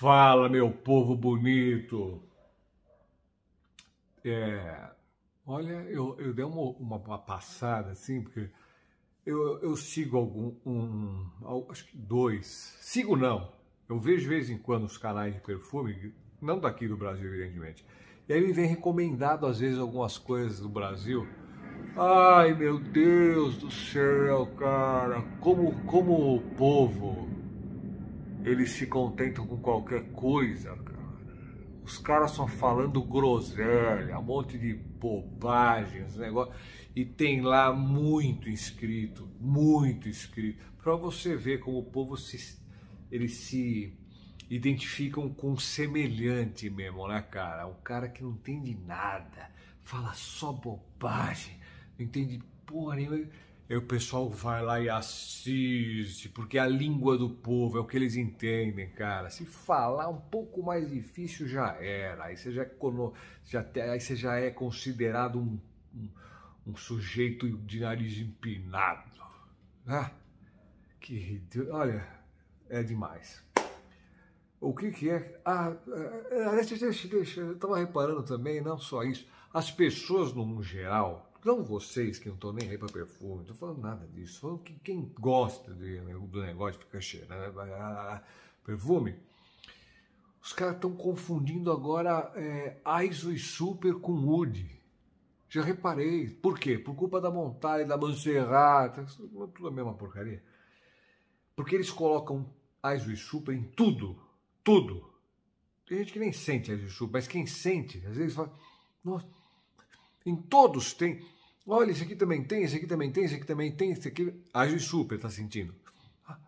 Fala, meu povo bonito. É, olha, eu, eu dei uma, uma passada assim, porque eu, eu sigo algum, um, acho que dois. Sigo não. Eu vejo de vez em quando os canais de perfume, não daqui do Brasil, evidentemente. E aí me vem recomendado às vezes algumas coisas do Brasil. Ai, meu Deus do céu, cara, como, como o povo eles se contentam com qualquer coisa, cara. Os caras só falando groselha, um monte de bobagem, esse negócio. E tem lá muito inscrito, muito inscrito. Para você ver como o povo se, eles se identificam com semelhante mesmo, né, cara? Um cara que não entende nada, fala só bobagem, não entende porra nenhuma o pessoal vai lá e assiste, porque é a língua do povo, é o que eles entendem, cara. Se falar um pouco mais difícil já era, aí você já, é já, aí você já é considerado um, um, um sujeito de nariz empinado. Né? que ridículo. Olha, é demais. O que que é? Ah, é, é, deixa, deixa, deixa. Eu tava reparando também, não só isso. As pessoas, no geral, não vocês que não estão nem aí para perfume, não tô falando nada disso. Falando que quem gosta de, né, do negócio fica cheirando perfume. Os caras estão confundindo agora é, e Super com Wood. Já reparei. Por quê? Por culpa da Montale, da Manserrat, tá tudo a mesma porcaria. Porque eles colocam Aizu e Super em tudo. Tudo. Tem gente que nem sente Aizu e Super, mas quem sente, às vezes fala, nossa em todos tem. Olha, esse aqui também tem, esse aqui também tem, esse aqui também tem, esse aqui. Age super, tá sentindo? Ah,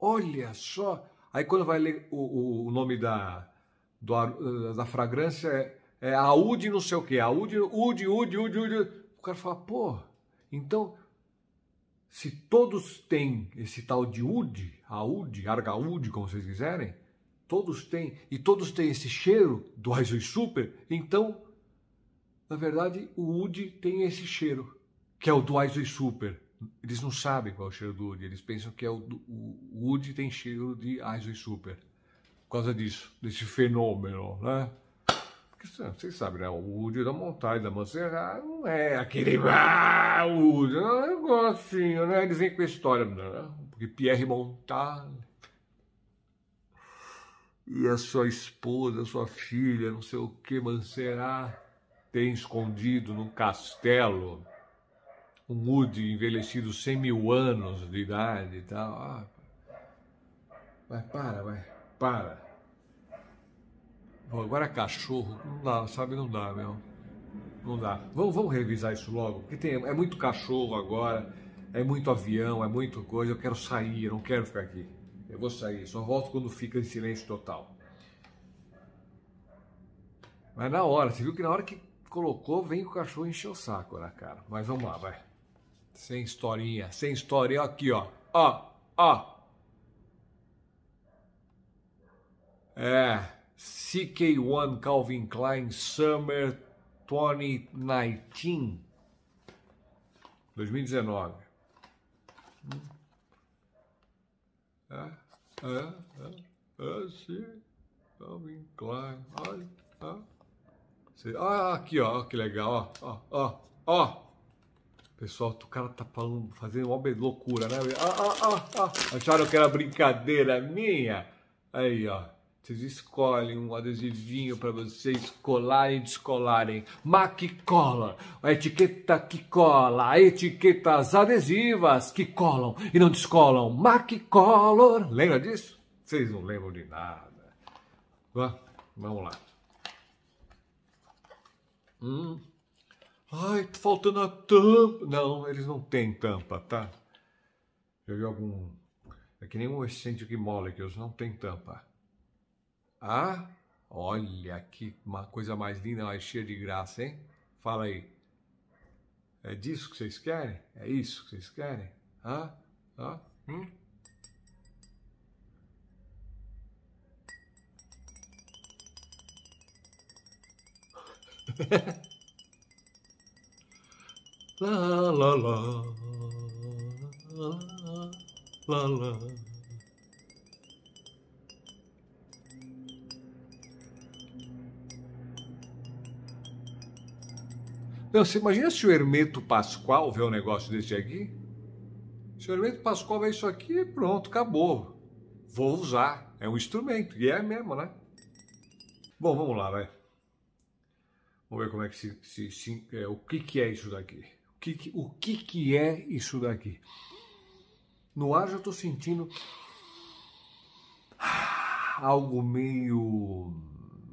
olha só. Aí quando vai ler o, o nome da, do, eh, da fragrância é, é Aude não sei o que, Aude, Ude, Ude, Ude, Ude. O cara fala, pô, então se todos têm esse tal de Ude, Aude, Argaúde, como vocês quiserem, todos têm, e todos têm esse cheiro do Aizui Super, então na verdade, o Woody tem esse cheiro, que é o do Isley Super. Eles não sabem qual é o cheiro do Woody, eles pensam que é o, o Woody tem cheiro de Isley Super. Por causa disso, desse fenômeno, né? vocês sabem, né? O Woody da Montanha da Montserrat não é aquele. Ah, Woody, não, eu gosto, né? Eles vêm com a história, né? Porque Pierre Montal e a sua esposa, a sua filha, não sei o que, Montserrat tem escondido num castelo um Woody envelhecido 100 mil anos de idade e tal. Ah, mas para, vai, para. Bom, agora cachorro, não dá, sabe? Não dá, meu. Não dá. Vamos, vamos revisar isso logo, porque tem, é muito cachorro agora, é muito avião, é muito coisa. Eu quero sair, eu não quero ficar aqui. Eu vou sair, só volto quando fica em silêncio total. Mas na hora, você viu que na hora que colocou, vem o cachorro encher o saco, né, cara? Mas vamos lá, vai. Sem historinha, sem história. Aqui, ó. Ó, ó. É. CK1 Calvin Klein Summer 2019. 2019. É, é, é, é, sim. Calvin Klein. Olha, é ah, aqui, ó, que legal, ó, ó, ó. Pessoal, o cara tá falando, fazendo uma loucura, né? Ah, ah, ah, ah. Acharam que era brincadeira minha? Aí, ó. Vocês escolhem um adesivinho para vocês colarem e descolarem. Mac cola, a etiqueta que cola, etiquetas adesivas que colam e não descolam. Mac Color, lembra disso? Vocês não lembram de nada. Vamos lá. Hum. Ai, tá faltando a tampa. Não, eles não têm tampa, tá? Eu vi algum. É que nem um essêntico que molecules, não tem tampa. Ah, olha que uma coisa mais linda, mais cheia de graça, hein? Fala aí. É disso que vocês querem? É isso que vocês querem? ah Ah? Hum? lá, lá, lá, lá, lá, lá. Não, você imagina se o Hermeto Pascoal vê um negócio desse aqui? Se o Hermeto Pascoal vê isso aqui, pronto, acabou. Vou usar. É um instrumento, e é mesmo, né? Bom, vamos lá, vai. Vamos ver como é que se, se, se é, o que que é isso daqui? O que que, o que que é isso daqui? No ar já estou sentindo algo meio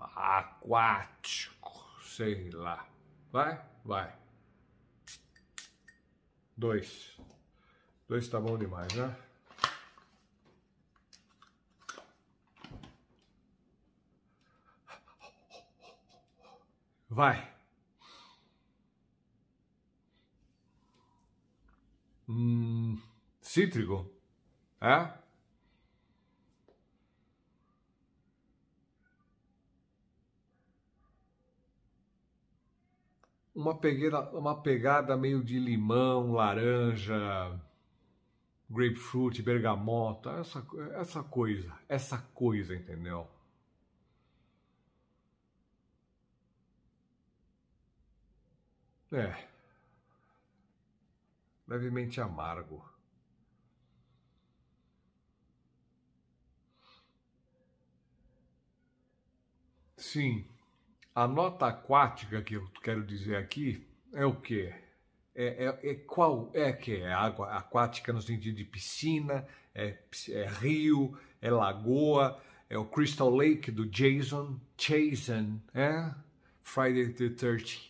aquático, sei lá. Vai, vai. Dois. Dois tá bom demais, né? Vai. Hum, cítrico? É? Uma pegueira, uma pegada meio de limão, laranja, grapefruit, bergamota, essa, essa coisa, essa coisa, entendeu? É. Levemente amargo. Sim, a nota aquática que eu quero dizer aqui é o quê? É, é, é qual é que é água aquática no sentido de piscina, é, é rio, é lagoa, é o Crystal Lake do Jason, Jason, é? Friday the 13th.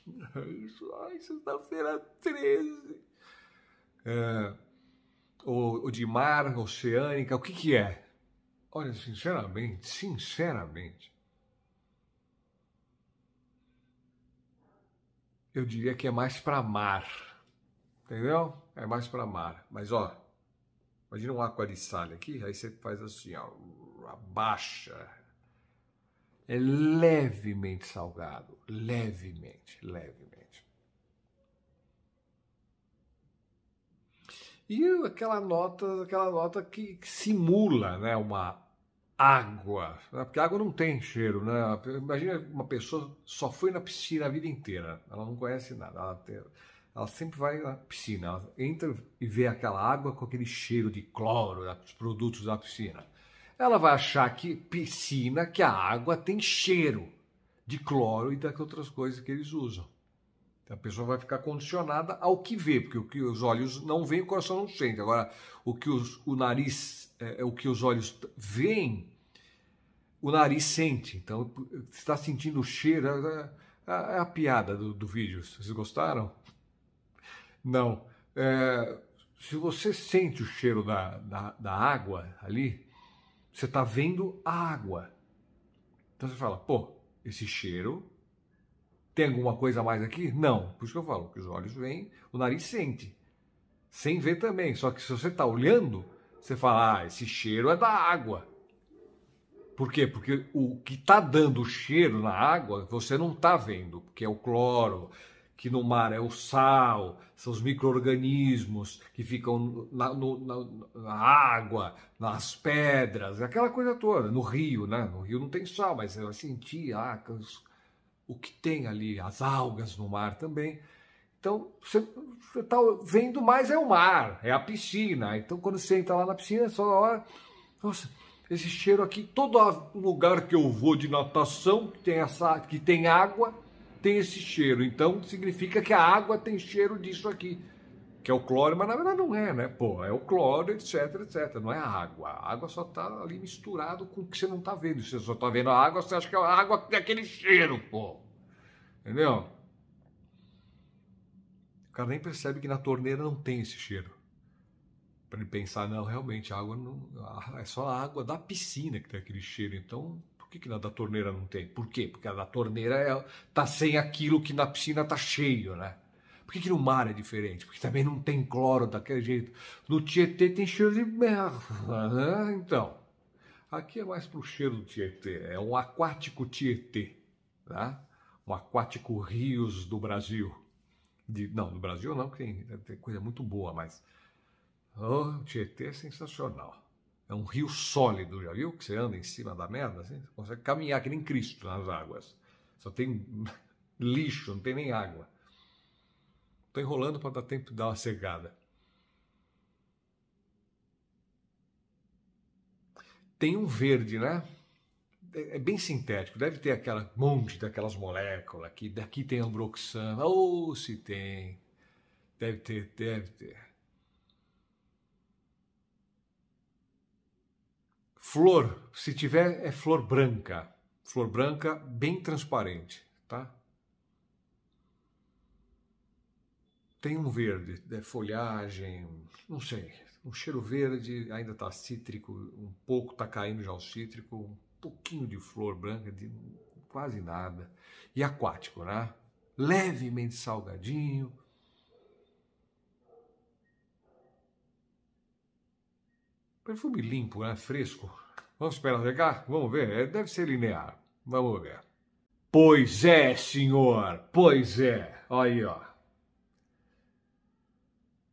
Ai, sexta-feira 13. É, ou, ou de mar, oceânica, o que que é? Olha, sinceramente, sinceramente, eu diria que é mais para mar, entendeu? É mais para mar. Mas ó, imagina um aquariçalho aqui, aí você faz assim, ó, abaixa, é levemente salgado, levemente, levemente. E aquela nota, aquela nota que, que simula, né, uma água, né? porque água não tem cheiro, né? Imagina uma pessoa só foi na piscina a vida inteira, ela não conhece nada, ela, tem, ela sempre vai na piscina, ela entra e vê aquela água com aquele cheiro de cloro, né? dos produtos da piscina ela vai achar que piscina, que a água tem cheiro de cloro e das outras coisas que eles usam. a pessoa vai ficar condicionada ao que vê, porque o que os olhos não veem, o coração não sente. Agora, o que os, o nariz, é, é o que os olhos veem, o nariz sente. Então, está sentindo o cheiro. É é, é, é a piada do, do vídeo. Vocês gostaram? Não. É, se você sente o cheiro da, da, da água ali, você está vendo a água. Então você fala, pô, esse cheiro. Tem alguma coisa a mais aqui? Não. Por isso que eu falo, que os olhos veem, o nariz sente. Sem ver também. Só que se você está olhando, você fala, ah, esse cheiro é da água. Por quê? Porque o que está dando cheiro na água, você não está vendo, porque é o cloro, que no mar é o sal, são os micro-organismos que ficam na, no, na, na, água, nas pedras, aquela coisa toda. No rio, né? No rio não tem sal, mas eu senti ah, o que tem ali, as algas no mar também. Então, você está vendo mais é o mar, é a piscina. Então, quando você entra lá na piscina, é só hora, nossa, esse cheiro aqui, todo lugar que eu vou de natação, que tem, essa, que tem água, tem esse cheiro. Então significa que a água tem cheiro disso aqui, que é o cloro, mas na verdade não é, né? Pô, é o cloro, etc, etc. Não é a água. A água só tá ali misturado com o que você não tá vendo. Você só tá vendo a água, você acha que a água tem aquele cheiro, pô. Entendeu? O cara nem percebe que na torneira não tem esse cheiro. Para ele pensar, não, realmente, a água não, é só a água da piscina que tem aquele cheiro. Então, por que, que na da torneira não tem? Por quê? Porque a da torneira está sem aquilo que na piscina está cheio, né? Por que, que, no mar é diferente? Porque também não tem cloro daquele jeito. No Tietê tem cheiro de merda, né? Então, aqui é mais pro cheiro do Tietê. É um aquático Tietê, né? Um aquático rios do Brasil. De, não, do Brasil não, que tem, tem coisa muito boa, mas... Oh, o Tietê é sensacional. É um rio sólido, já viu? Que você anda em cima da merda, assim, você consegue caminhar que nem Cristo nas águas. Só tem lixo, não tem nem água. Estou enrolando para dar tempo de dar uma cegada. Tem um verde, né? É, é bem sintético, deve ter aquela monte daquelas moléculas aqui, daqui tem ambroxana, ou oh, se tem, deve ter, deve ter. Flor, se tiver, é flor branca. Flor branca bem transparente, tá? Tem um verde, é folhagem, não sei. Um cheiro verde, ainda tá cítrico, um pouco tá caindo já o cítrico, um pouquinho de flor branca, de quase nada. E aquático, né? Levemente salgadinho, Perfume limpo, né? Fresco. Vamos esperar chegar. Vamos ver. É, deve ser linear. Vamos ver. Pois é, senhor. Pois é. Aí, ó.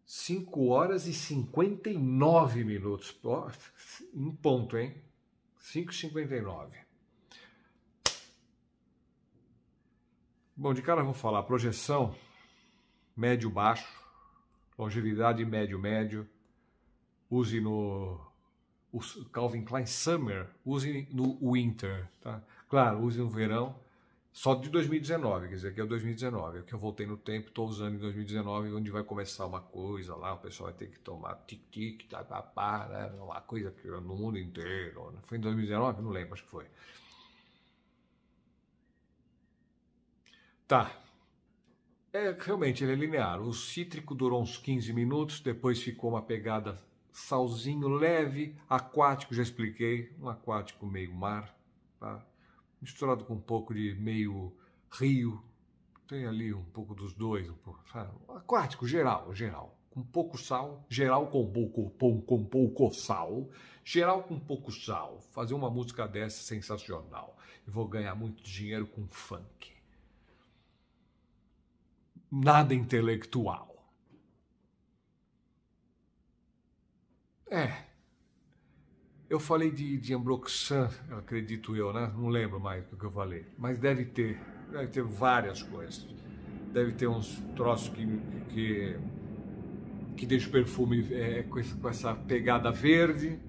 5 horas e 59 minutos. um ponto, hein? 59. Bom, de cara vamos falar projeção médio-baixo, longevidade médio-médio, use no o Calvin Klein Summer, use no Winter, tá? Claro, use no verão, só de 2019, quer dizer, que é 2019, é que eu voltei no tempo, estou usando em 2019, onde vai começar uma coisa lá, o pessoal vai ter que tomar tic-tic, tá, né? uma coisa que no mundo inteiro, né? foi em 2019? Não lembro, acho que foi. Tá, é, realmente, ele é linear. O cítrico durou uns 15 minutos, depois ficou uma pegada salzinho leve, aquático, já expliquei, um aquático meio mar, tá? misturado com um pouco de meio rio, tem ali um pouco dos dois, um pouco, aquático geral, geral, com pouco sal, geral com pouco, com, com pouco sal, geral com pouco sal, fazer uma música dessa sensacional, e vou ganhar muito dinheiro com funk. Nada intelectual. É. Eu falei de, de Ambroxan, acredito eu, né? Não lembro mais do que eu falei. Mas deve ter. Deve ter várias coisas. Deve ter uns troços que. que, que deixa o perfume é, é com, esse, com essa pegada verde.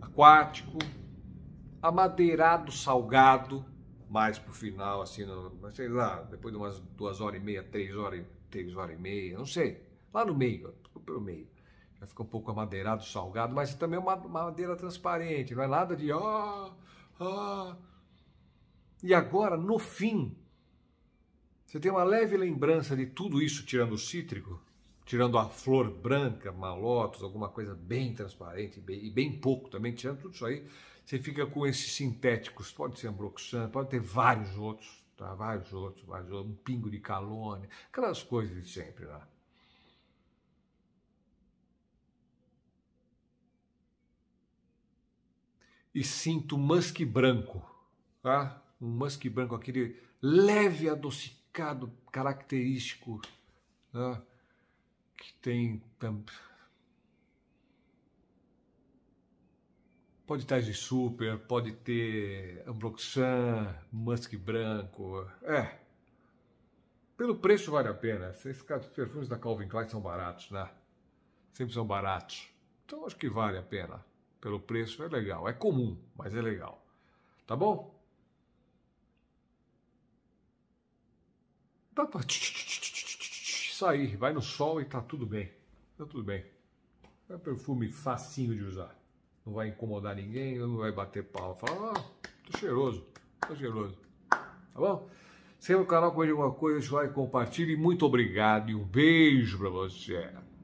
Aquático. Amadeirado salgado. Mais pro final, assim, não, sei lá, depois de umas duas horas e meia, três horas, três horas e meia, não sei. Lá no meio, pelo meio né? fica um pouco amadeirado, salgado, mas também é uma madeira transparente, não é nada de ah, ah. E agora, no fim, você tem uma leve lembrança de tudo isso, tirando o cítrico, tirando a flor branca, malotos, alguma coisa bem transparente bem, e bem pouco também, tirando tudo isso aí, você fica com esses sintéticos, pode ser ambroxan, pode ter vários outros, tá? vários outros, vários outros, um pingo de calônia, aquelas coisas de sempre lá. Né? e sinto musk branco, tá? um musk branco, aquele leve adocicado característico tá? que tem. Pode ter de super, pode ter ambroxan, musk branco. É. Pelo preço vale a pena. Esses perfumes da Calvin Klein são baratos, né? Sempre são baratos. Então acho que vale a pena pelo preço, é legal. É comum, mas é legal. Tá bom? Dá pra sair, vai no sol e tá tudo bem. Tá tudo bem. É perfume facinho de usar. Não vai incomodar ninguém, não vai bater pau. Fala, ah, tô cheiroso, tô cheiroso. Tá bom? Se o canal com alguma coisa, deixa o like, compartilhe. Muito obrigado e um beijo pra você.